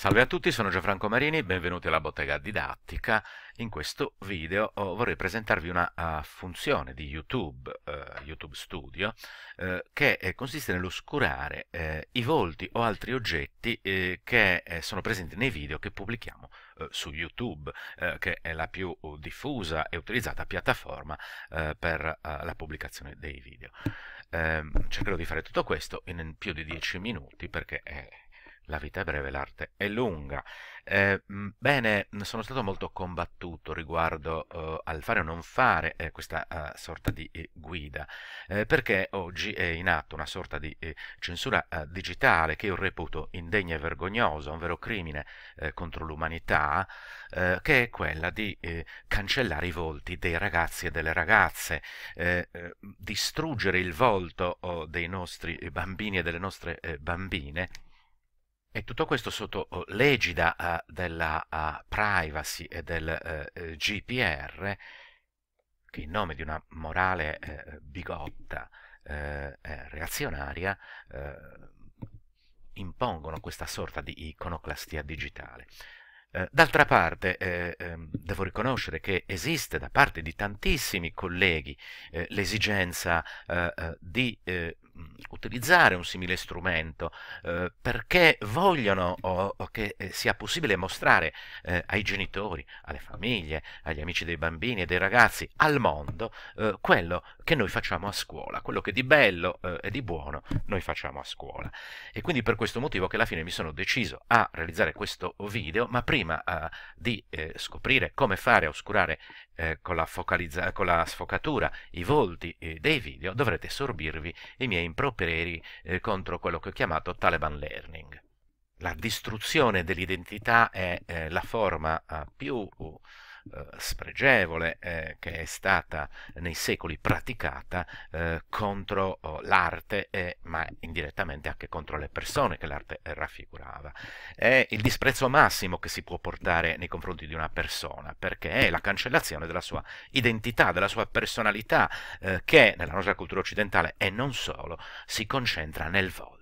Salve a tutti, sono Gianfranco Marini, benvenuti alla Bottega Didattica. In questo video oh, vorrei presentarvi una uh, funzione di YouTube, uh, YouTube Studio, uh, che eh, consiste nell'oscurare eh, i volti o altri oggetti eh, che eh, sono presenti nei video che pubblichiamo su YouTube, che è la più oh, diffusa e utilizzata piattaforma per ah, la pubblicazione dei video. Ehm, cercherò di fare tutto questo in più di 10 minuti perché... Eh, la vita è breve, l'arte è lunga. Eh, mm, bene, sono stato molto combattuto riguardo eh, al fare o non fare eh, questa eh, sorta di eh, guida, eh, perché oggi è in atto una sorta di censura digitale che io reputo indegna e vergognosa, un vero crimine contro l'umanità, che è quella di cancellare i volti dei ragazzi e delle ragazze, distruggere il volto oh, dei nostri bambini e delle nostre bambine e tutto questo sotto oh, l'egida uh, della uh, privacy e del uh, eh, GPR, che in nome di una morale bigotta e reazionaria impongono questa sorta di iconoclastia digitale. D'altra parte eh, ehm, devo riconoscere che esiste da parte di tantissimi colleghi eh, l'esigenza eh, di utilizzare un simile strumento eh, perché vogliono o, o che eh, sia possibile mostrare eh, ai genitori, alle famiglie, agli amici dei bambini e dei ragazzi, al mondo, eh, quello che noi facciamo a scuola, quello che di bello eh, e di buono noi facciamo a scuola. E quindi per questo motivo che alla fine mi sono deciso a realizzare questo video, ma prima eh, di scoprire come fare a oscurare eh, con, la focalizza- con la sfocatura, i volti eh, dei video, dovrete sorbirvi i miei improperi eh, contro quello che ho chiamato Taliban Learning. La distruzione dell'identità è eh, la forma eh, più eh, spregevole eh, che è stata nei secoli praticata eh, contro oh, l'arte, ma indirettamente anche contro le persone che l'arte raffigurava. È il disprezzo massimo che si può portare nei confronti di una persona, perché è la cancellazione della sua identità, della sua personalità, che nella nostra cultura occidentale e non solo si concentra nel volto.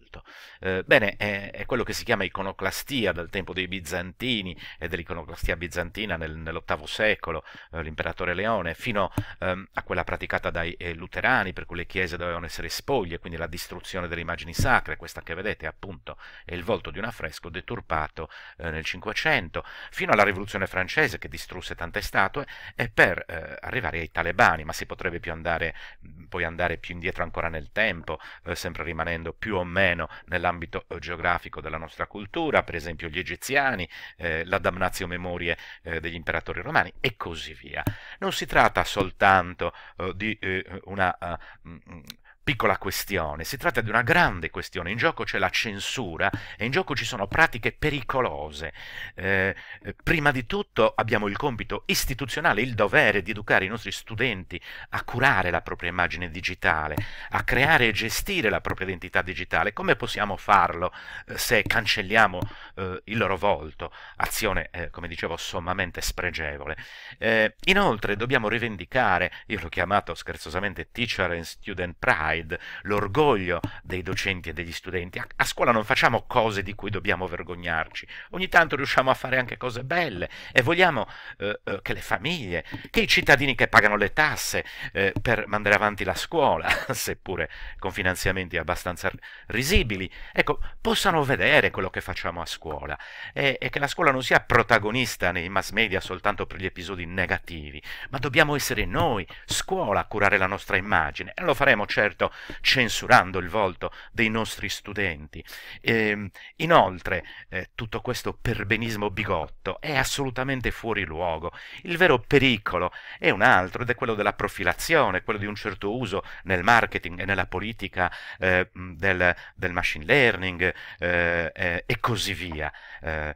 Ehm, bene, è, è, quello che si chiama iconoclastia dal tempo dei bizantini e dell'iconoclastia bizantina nel, nell'VIII secolo, eh, l'imperatore Leone, fino ehm, a quella praticata dai eh, luterani, per cui le chiese dovevano essere spoglie, quindi la distruzione delle immagini sacre, questa che vedete appunto è il volto di un affresco deturpato eh, nel Cinquecento, fino alla rivoluzione francese che distrusse tante statue, e per eh, arrivare ai talebani, ma si potrebbe più andare, mm, poi andare più indietro ancora nel tempo, eh, sempre rimanendo più o meno nel nell'ambito eh, geografico della nostra cultura, per esempio gli egiziani, eh, la damnatio memorie eh, degli imperatori romani e così via. Non si tratta soltanto eh, di eh, una... Uh, eh, mh, mm, mm, piccola questione, si tratta di una grande questione, in gioco c'è la censura e in gioco ci sono pratiche pericolose. Eh, prima di tutto abbiamo il compito istituzionale, il dovere di educare i nostri studenti a curare la propria immagine digitale, a creare e gestire la propria identità digitale. Come possiamo farlo eh, se cancelliamo eh, il loro volto? Azione, eh, come dicevo, sommamente spregevole. Eh, inoltre dobbiamo rivendicare, io l'ho chiamato scherzosamente Teacher and Student Pride, pride, l'orgoglio dei docenti e degli studenti. A, a scuola non facciamo cose di cui dobbiamo vergognarci, ogni tanto riusciamo a fare anche cose belle e vogliamo eh, eh che le famiglie, che i cittadini che pagano le tasse eh, per mandare avanti la scuola, seppure con finanziamenti abbastanza risibili, ecco, possano vedere quello che facciamo a scuola e, e che la scuola non sia protagonista nei mass media soltanto per gli episodi negativi, ma dobbiamo essere noi, scuola, a curare la nostra immagine e lo faremo certo detto, censurando il volto dei nostri studenti. E, ehm, inoltre, eh, tutto questo perbenismo bigotto è assolutamente fuori luogo. Il vero pericolo è un altro ed è quello della profilazione, quello di un certo uso nel marketing e nella politica eh, del, del, machine learning eh, e così via eh,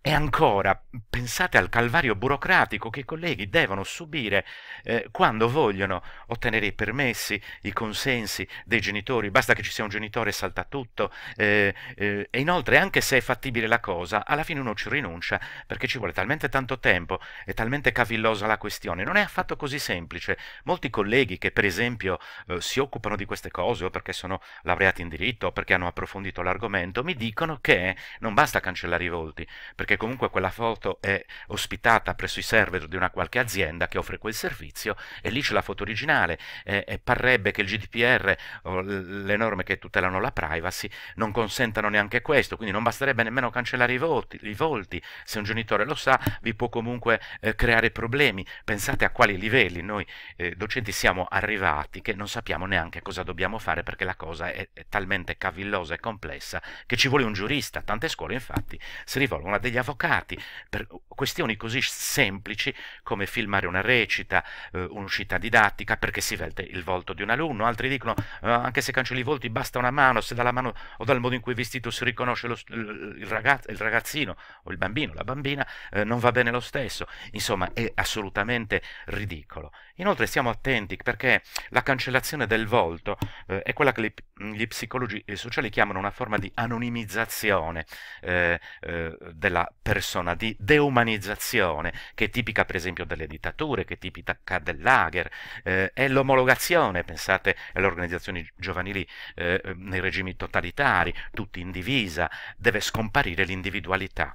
e ancora, pensate al calvario burocratico che i colleghi devono subire eh, quando vogliono ottenere i permessi, i consensi dei genitori, basta che ci sia un genitore e salta tutto, eh, eh, e inoltre anche se è fattibile la cosa, alla fine uno ci rinuncia perché ci vuole talmente tanto tempo, e talmente cavillosa la questione, non è affatto così semplice. Molti colleghi che per esempio eh, si occupano di queste cose o perché sono laureati in diritto o perché hanno approfondito l'argomento, mi dicono che non basta cancellare i volti, perché comunque quella foto è ospitata presso i server di una qualche azienda che offre quel servizio e lì c'è la foto originale eh, e parrebbe che il GDPR o le norme che tutelano la privacy non consentano neanche questo, quindi non basterebbe nemmeno cancellare i, voti, i volti, se un genitore lo sa vi può comunque eh, creare problemi, pensate a quali livelli noi eh, docenti siamo arrivati che non sappiamo neanche cosa dobbiamo fare perché la cosa è, è talmente cavillosa e complessa che ci vuole un giurista, tante scuole infatti si rivolgono a degli gli avvocati, per questioni così semplici come filmare una recita, eh, un'uscita didattica, perché si vede il volto di un alunno, altri dicono eh, anche se cancelli i volti basta una mano, se dalla mano o dal modo in cui è vestito si riconosce lo, il, ragazzo, il, ragazzino o il bambino, la bambina, eh, non va bene lo stesso, insomma è assolutamente ridicolo. Inoltre stiamo attenti perché la cancellazione del volto eh, è quella che li, gli psicologi eh, sociali chiamano una forma di anonimizzazione eh, eh, della persona, di deumanizzazione, che è tipica per esempio delle dittature, che è tipica del lager, eh, è l'omologazione, pensate alle organizzazioni giovanili eh, nei regimi totalitari, tutti in divisa, deve scomparire l'individualità.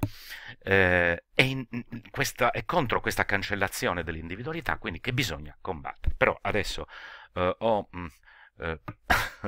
Eh, è, in, questa, è contro questa cancellazione dell'individualità, quindi che bisogna combattere. Però adesso eh, ho mh, mm, eh,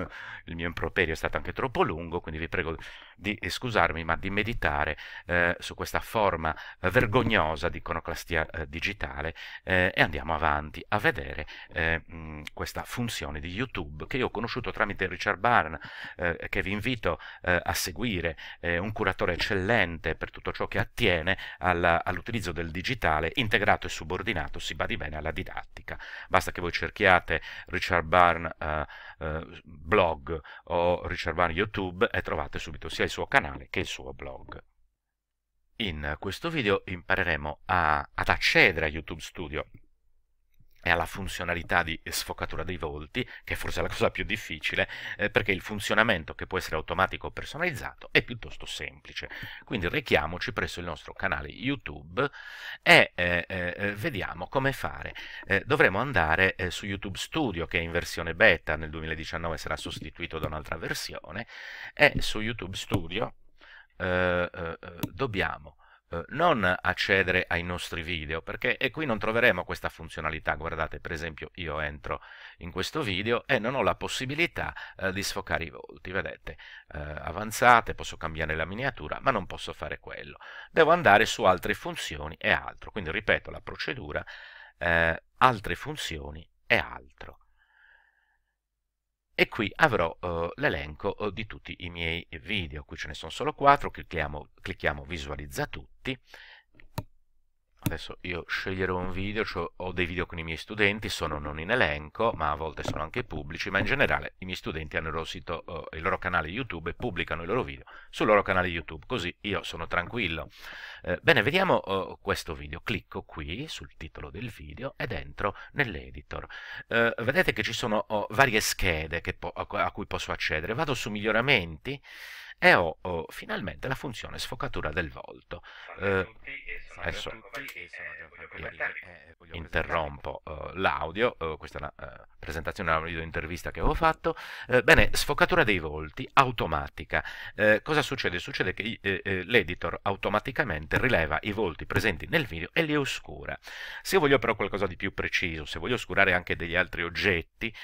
il mio improperio è stato anche troppo lungo, quindi vi prego di scusarmi, ma di meditare eh, su questa forma eh, vergognosa di iconoclastia eh, digitale eh, e andiamo avanti a vedere eh, mh, questa funzione di YouTube che io ho conosciuto tramite Richard Barn, eh, che vi invito a seguire, un curatore eccellente per tutto ciò che attiene all'utilizzo del digitale integrato e subordinato, si badi bene, alla didattica. Basta che voi cerchiate Richard Barn eh, blog o ricervare YouTube e trovate subito sia il suo canale che il suo blog. In questo video impareremo a, ad accedere a YouTube Studio e alla funzionalità di sfocatura dei volti, che è forse è la cosa più difficile, eh, perché il funzionamento che può essere automatico o personalizzato è piuttosto semplice. Quindi rechiamoci presso il nostro canale YouTube e eh, eh, eh vediamo come fare. Eh, dovremo andare eh, su YouTube Studio, che è in versione beta, nel 2019 sarà sostituito da un'altra versione, e su YouTube Studio dobbiamo eh, non accedere ai nostri video perché e qui non troveremo questa funzionalità guardate per esempio io entro in questo video e non ho la possibilità eh, di sfocare i volti vedete eh, avanzate posso cambiare la miniatura ma non posso fare quello devo andare su altre funzioni e altro quindi ripeto la procedura eh, altre funzioni e altro e qui avrò uh, l'elenco uhm, di tutti i miei video, qui ce ne sono solo 4, clicchiamo, clicchiamo visualizza tutti adesso io sceglierò un video, cioè ho dei video con i miei studenti, sono non in elenco, ma a volte sono anche pubblici, ma in generale i miei studenti hanno il loro, sito, eh, il loro canale YouTube e pubblicano i loro video sul loro canale YouTube, così io sono tranquillo. Eh, bene, vediamo eh, questo video, clicco qui sul titolo del video ed entro nell'editor. Eh, vedete che ci sono oh, varie schede a cui posso accedere, vado su miglioramenti, e ho, ho finalmente la funzione sfocatura del volto. Eh, adesso eh, eh, interrompo uh, l'audio, uh, questa è una uh, presentazione, una video intervista che avevo fatto. bene, sfocatura dei volti automatica. cosa succede? Succede che l'editor automaticamente rileva i volti presenti nel video e li oscura. Se io voglio però qualcosa di più preciso, se voglio oscurare anche degli altri oggetti,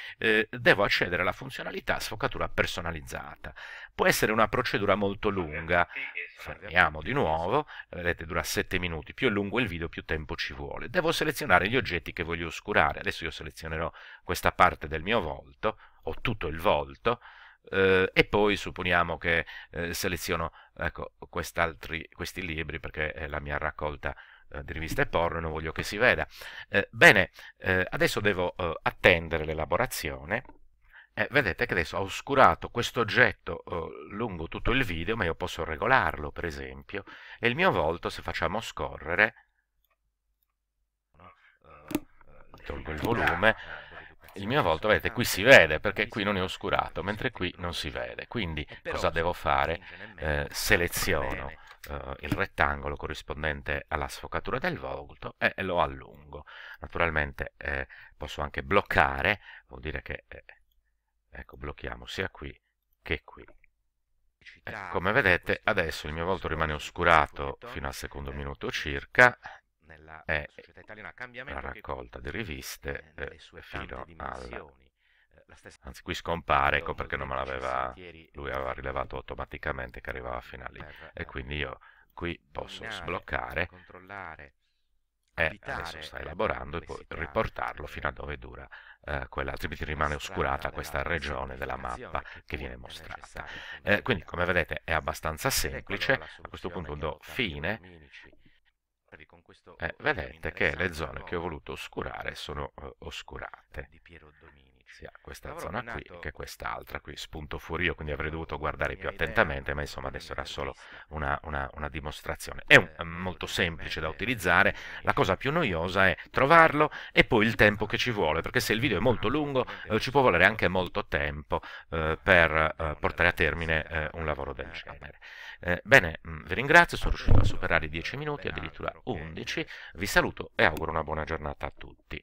devo accedere alla funzionalità sfocatura personalizzata può essere una procedura molto lunga. Fermiamo di nuovo, vedete dura 7 minuti, più è lungo il video più tempo ci vuole. Devo selezionare gli oggetti che voglio oscurare, adesso io selezionerò questa parte del mio volto, o tutto il volto, eh, e poi supponiamo che eh, seleziono ecco, questi libri perché è la mia raccolta eh, di riviste porno non voglio che si veda. Eh, bene, eh, adesso devo eh, attendere l'elaborazione eh, vedete che adesso ha oscurato questo oggetto eh, lungo tutto il video, ma io posso regolarlo, per esempio, e il mio volto, se facciamo scorrere, eh, tolgo il volume, il mio volto, vedete, qui si vede, perché qui non è oscurato, mentre qui non si vede. Quindi cosa devo fare? Eh, seleziono eh, il rettangolo corrispondente alla sfocatura del volto e lo allungo. Naturalmente eh, posso anche bloccare, vuol dire che ecco blocchiamo sia qui che qui eh, come vedete adesso il mio volto rimane oscurato fino al secondo eh, minuto circa e la raccolta di riviste eh, fino alla anzi qui scompare ecco perché non me l'aveva lui aveva rilevato automaticamente che arrivava fino a lì e quindi io qui posso sbloccare eh, adesso sta elaborando e puoi riportarlo fino a dove dura eh, quella, altrimenti rimane oscurata questa regione della mappa che viene mostrata. Eh, quindi come vedete è abbastanza semplice, a questo punto do fine eh, vedete che le zone che ho voluto oscurare sono eh, oscurate sia questa Avrò zona qui che quest'altra qui, spunto furio, quindi avrei dovuto guardare più attentamente, idea. ma insomma adesso era solo una, una, una dimostrazione. È un, eh, mm, molto semplice da utilizzare, la cosa più noiosa è trovarlo e poi il tempo che ci vuole, perché se il video è ah, molto lungo eh, ci può volere anche molto tempo eh, eh per eh, portare a termine eh, un lavoro del genere. bene, mm, vi ringrazio, sono riuscito a superare i 10 minuti, addirittura 11, vi saluto e auguro una buona giornata a tutti.